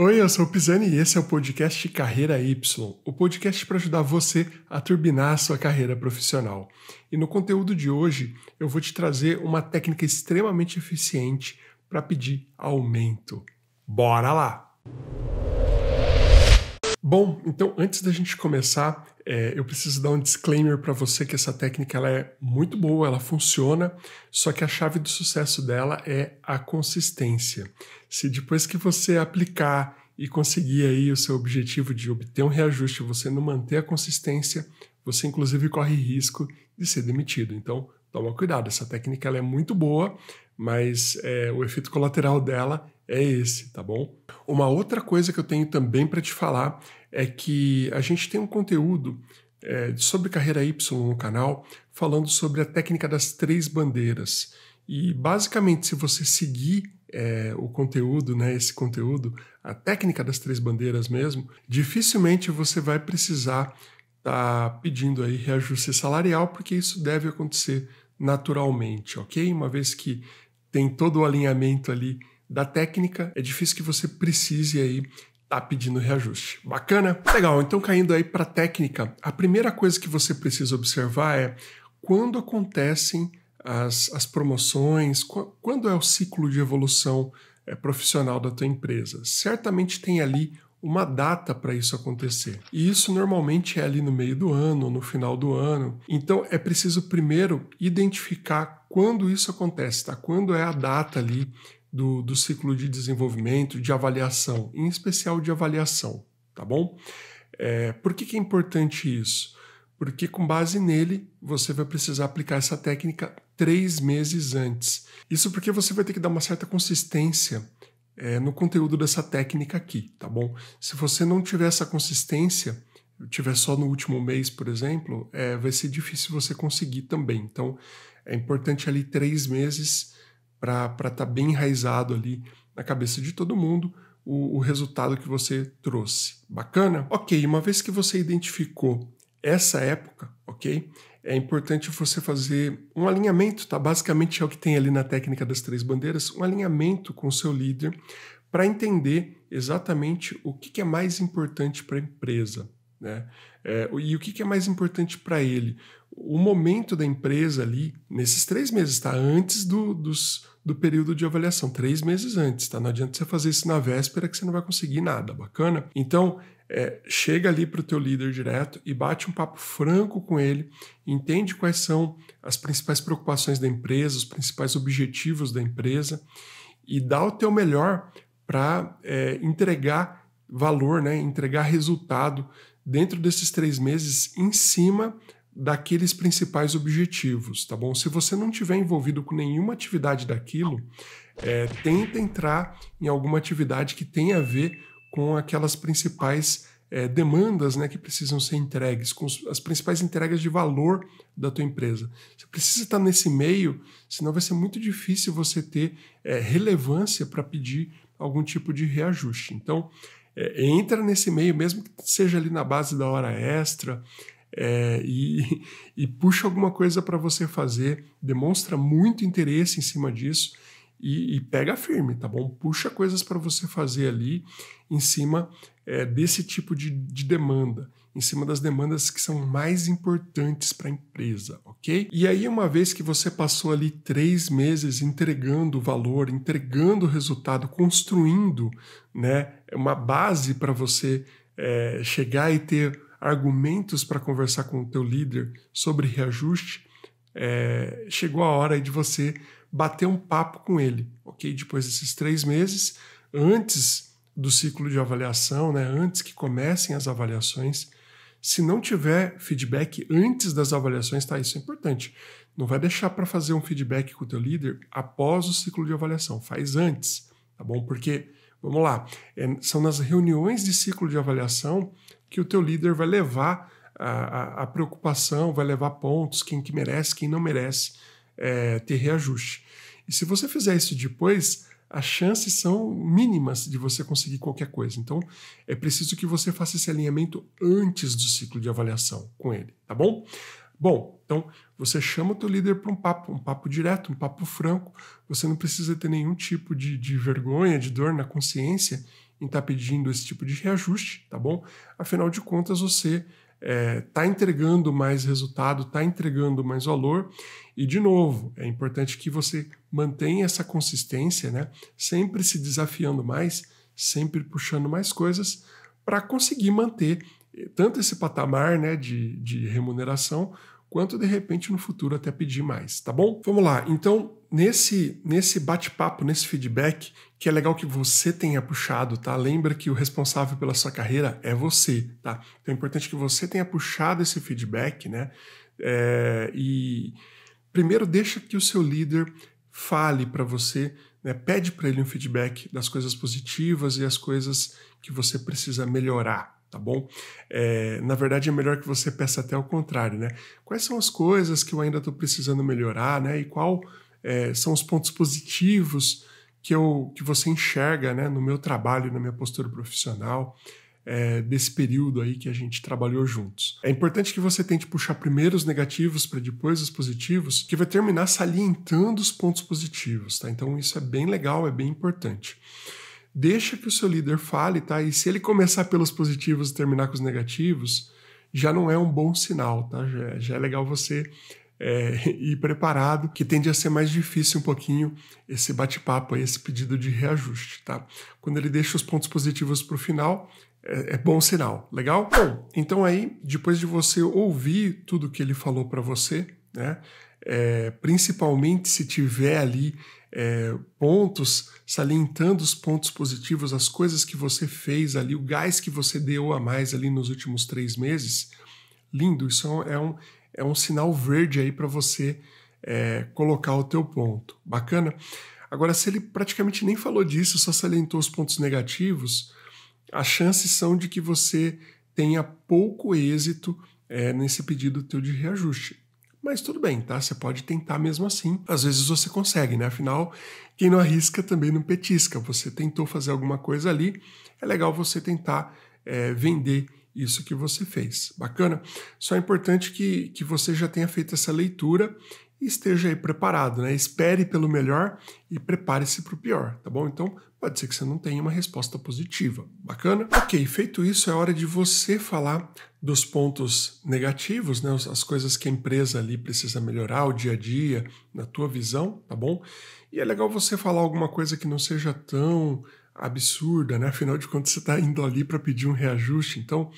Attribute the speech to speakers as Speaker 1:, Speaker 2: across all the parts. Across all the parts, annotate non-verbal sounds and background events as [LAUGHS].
Speaker 1: Oi, eu sou o Pisani e esse é o podcast Carreira Y, o podcast para ajudar você a turbinar a sua carreira profissional. E no conteúdo de hoje, eu vou te trazer uma técnica extremamente eficiente para pedir aumento. Bora lá! Bom, então antes da gente começar, é, eu preciso dar um disclaimer para você que essa técnica ela é muito boa, ela funciona, só que a chave do sucesso dela é a consistência. Se depois que você aplicar e conseguir aí o seu objetivo de obter um reajuste, você não manter a consistência, você inclusive corre risco de ser demitido. Então, toma cuidado, essa técnica ela é muito boa, mas é, o efeito colateral dela é esse, tá bom? Uma outra coisa que eu tenho também para te falar é que a gente tem um conteúdo é, sobre carreira Y no canal, falando sobre a técnica das três bandeiras. E basicamente, se você seguir é, o conteúdo, né, esse conteúdo, a técnica das três bandeiras mesmo, dificilmente você vai precisar estar tá pedindo aí reajuste salarial, porque isso deve acontecer naturalmente, ok? Uma vez que tem todo o alinhamento ali da técnica, é difícil que você precise aí tá pedindo reajuste. Bacana? Legal, então caindo aí para técnica, a primeira coisa que você precisa observar é quando acontecem as, as promoções, quando é o ciclo de evolução é, profissional da tua empresa. Certamente tem ali uma data para isso acontecer. E isso normalmente é ali no meio do ano, no final do ano. Então é preciso primeiro identificar quando isso acontece, tá? Quando é a data ali do, do ciclo de desenvolvimento, de avaliação, em especial de avaliação, tá bom? É, por que, que é importante isso? Porque com base nele, você vai precisar aplicar essa técnica três meses antes. Isso porque você vai ter que dar uma certa consistência é, no conteúdo dessa técnica aqui, tá bom? Se você não tiver essa consistência, tiver só no último mês, por exemplo, é, vai ser difícil você conseguir também. Então, é importante ali três meses para estar tá bem enraizado ali na cabeça de todo mundo o, o resultado que você trouxe. Bacana? Ok, uma vez que você identificou essa época, ok? É importante você fazer um alinhamento, tá? Basicamente é o que tem ali na técnica das três bandeiras, um alinhamento com o seu líder para entender exatamente o que, que é mais importante para a empresa, né? É, e o que, que é mais importante para ele? o momento da empresa ali, nesses três meses, está antes do, dos, do período de avaliação, três meses antes, tá? Não adianta você fazer isso na véspera que você não vai conseguir nada, bacana? Então, é, chega ali para o teu líder direto e bate um papo franco com ele, entende quais são as principais preocupações da empresa, os principais objetivos da empresa e dá o teu melhor para é, entregar valor, né, entregar resultado dentro desses três meses em cima daqueles principais objetivos, tá bom? Se você não tiver envolvido com nenhuma atividade daquilo, é, tenta entrar em alguma atividade que tenha a ver com aquelas principais é, demandas né, que precisam ser entregues, com as principais entregas de valor da tua empresa. Você precisa estar nesse meio, senão vai ser muito difícil você ter é, relevância para pedir algum tipo de reajuste. Então, é, entra nesse meio, mesmo que seja ali na base da hora extra, é, e, [LAUGHS] e puxa alguma coisa para você fazer, demonstra muito interesse em cima disso e, e pega firme, tá bom? Puxa coisas para você fazer ali em cima é, desse tipo de, de demanda, em cima das demandas que são mais importantes para a empresa, ok? E aí, uma vez que você passou ali três meses entregando valor, entregando resultado, construindo né, uma base para você é, chegar e ter argumentos para conversar com o teu líder sobre reajuste, é, chegou a hora de você bater um papo com ele, ok? Depois desses três meses, antes do ciclo de avaliação, né? Antes que comecem as avaliações, se não tiver feedback antes das avaliações, tá? Isso é importante. Não vai deixar para fazer um feedback com o teu líder após o ciclo de avaliação. Faz antes, tá bom? Porque, vamos lá, é, são nas reuniões de ciclo de avaliação que o teu líder vai levar a, a, a preocupação, vai levar pontos, quem que merece, quem não merece é, ter reajuste. E se você fizer isso depois, as chances são mínimas de você conseguir qualquer coisa. Então, é preciso que você faça esse alinhamento antes do ciclo de avaliação com ele, tá bom? Bom, então você chama o teu líder para um papo, um papo direto, um papo franco. Você não precisa ter nenhum tipo de, de vergonha, de dor na consciência em estar tá pedindo esse tipo de reajuste, tá bom? Afinal de contas, você está é, tá entregando mais resultado, está entregando mais valor. E, de novo, é importante que você mantenha essa consistência, né? sempre se desafiando mais, sempre puxando mais coisas para conseguir manter eh, tanto esse patamar né, de, de remuneração quanto de repente no futuro até pedir mais, tá bom? Vamos lá. Então, nesse nesse bate-papo, nesse feedback, que é legal que você tenha puxado, tá? Lembra que o responsável pela sua carreira é você, tá? Então é importante que você tenha puxado esse feedback, né? É, e primeiro deixa que o seu líder fale para você, né? Pede para ele um feedback das coisas positivas e as coisas que você precisa melhorar, tá bom? É, na verdade, é melhor que você peça até o contrário, né? Quais são as coisas que eu ainda estou precisando melhorar, né? E qual é, são os pontos positivos que, eu, que você enxerga né, no meu trabalho, na minha postura profissional, é, desse período aí que a gente trabalhou juntos. É importante que você tente puxar primeiro os negativos para depois os positivos, que vai terminar salientando os pontos positivos, tá? Então isso é bem legal, é bem importante. Deixa que o seu líder fale, tá? E se ele começar pelos positivos e terminar com os negativos, já não é um bom sinal, tá? Já, já é legal você é, [LAUGHS] ir preparado, que tende a ser mais difícil um pouquinho esse bate-papo, esse pedido de reajuste, tá? Quando ele deixa os pontos positivos para o final, é, é, bom sinal, legal? Bom, então aí, depois de você ouvir tudo que ele falou para você, né? é, principalmente se tiver ali é, pontos, salientando os pontos positivos, as coisas que você fez ali, o gás que você deu a mais ali nos últimos três meses, lindo, isso é um, é um é sinal verde aí para você é, colocar o teu ponto. Bacana? Agora, se ele praticamente nem falou disso, só salientou os pontos negativos, as chances são de que você tenha pouco êxito é, nesse pedido teu de reajuste. Mas tudo bem, tá? Você pode tentar mesmo assim. Às vezes você consegue, né? Afinal, quem não arrisca também não petisca. Você tentou fazer alguma coisa ali, é legal você tentar é, vender isso que você fez. Bacana? Só é importante que, que você já tenha feito essa leitura esteja aí preparado, né? Espere pelo melhor e prepare-se para o pior, tá bom? Então, pode ser que você não tenha uma resposta positiva. Bacana? Ok, feito isso, é hora de você falar dos pontos negativos, né? As coisas que a empresa ali precisa melhorar, o dia a dia, na tua visão, tá bom? E é legal você falar alguma coisa que não seja tão absurda, né? Afinal de contas, você está indo ali para pedir um reajuste, então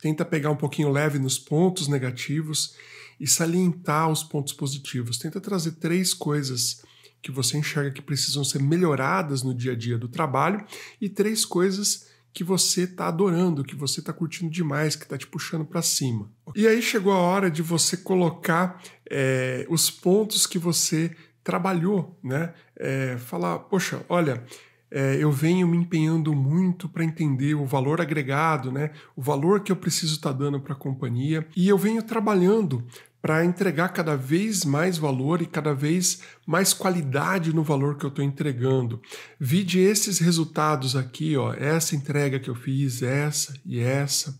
Speaker 1: tenta pegar um pouquinho leve nos pontos negativos e salientar os pontos positivos. Tenta trazer três coisas que você enxerga que precisam ser melhoradas no dia a dia do trabalho e três coisas que você está adorando, que você está curtindo demais, que está te puxando para cima. E aí chegou a hora de você colocar é, os pontos que você trabalhou, né? É, falar, poxa, olha, é, eu venho me empenhando muito para entender o valor agregado, né, o valor que eu preciso estar tá dando para a companhia, e eu venho trabalhando para entregar cada vez mais valor e cada vez mais qualidade no valor que eu estou entregando. Vide esses resultados aqui, ó, essa entrega que eu fiz, essa e essa.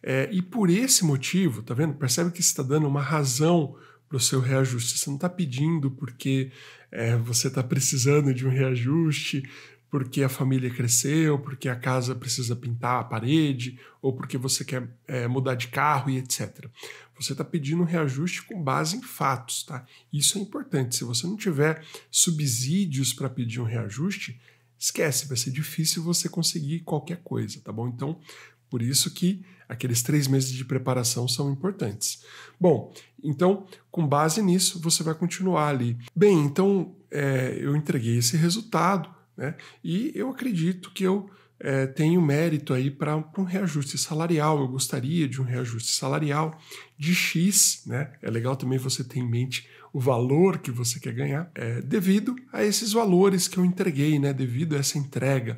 Speaker 1: É, e por esse motivo, tá vendo? Percebe que está dando uma razão para o seu reajuste. Você não está pedindo porque é, você está precisando de um reajuste, porque a família cresceu, porque a casa precisa pintar a parede, ou porque você quer é, mudar de carro e etc. Você está pedindo um reajuste com base em fatos, tá? Isso é importante. Se você não tiver subsídios para pedir um reajuste, esquece, vai ser difícil você conseguir qualquer coisa, tá bom? Então, por isso que aqueles três meses de preparação são importantes. Bom, então, com base nisso, você vai continuar ali. Bem, então é, eu entreguei esse resultado né? E eu acredito que eu é, tenho mérito aí para um reajuste salarial, eu gostaria de um reajuste salarial de X, né? É legal também você ter em mente o valor que você quer ganhar, é, devido a esses valores que eu entreguei, né? Devido a essa entrega.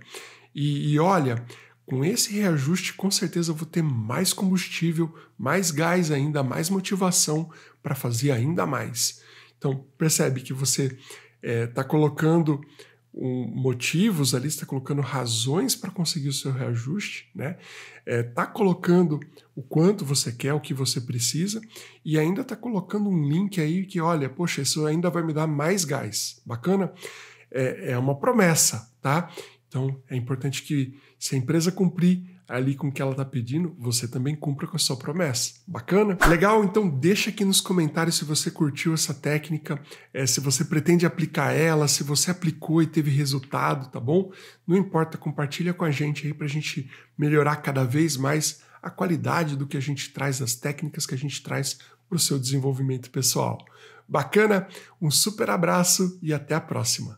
Speaker 1: E, e olha, com esse reajuste, com certeza eu vou ter mais combustível, mais gás ainda, mais motivação para fazer ainda mais. Então, percebe que você está é, tá colocando um, motivos ali, está colocando razões para conseguir o seu reajuste, né? Está é, tá colocando o quanto você quer, o que você precisa, e ainda está colocando um link aí que, olha, poxa, isso ainda vai me dar mais gás. Bacana? É, é uma promessa, tá? Então é importante que se a empresa cumprir ali com o que ela está pedindo, você também cumpra com a sua promessa. Bacana? Legal? Então deixa aqui nos comentários se você curtiu essa técnica, é, se você pretende aplicar ela, se você aplicou e teve resultado, tá bom? Não importa, compartilha com a gente aí para a gente melhorar cada vez mais a qualidade do que a gente traz, das técnicas que a gente traz para o seu desenvolvimento pessoal. Bacana? Um super abraço e até a próxima!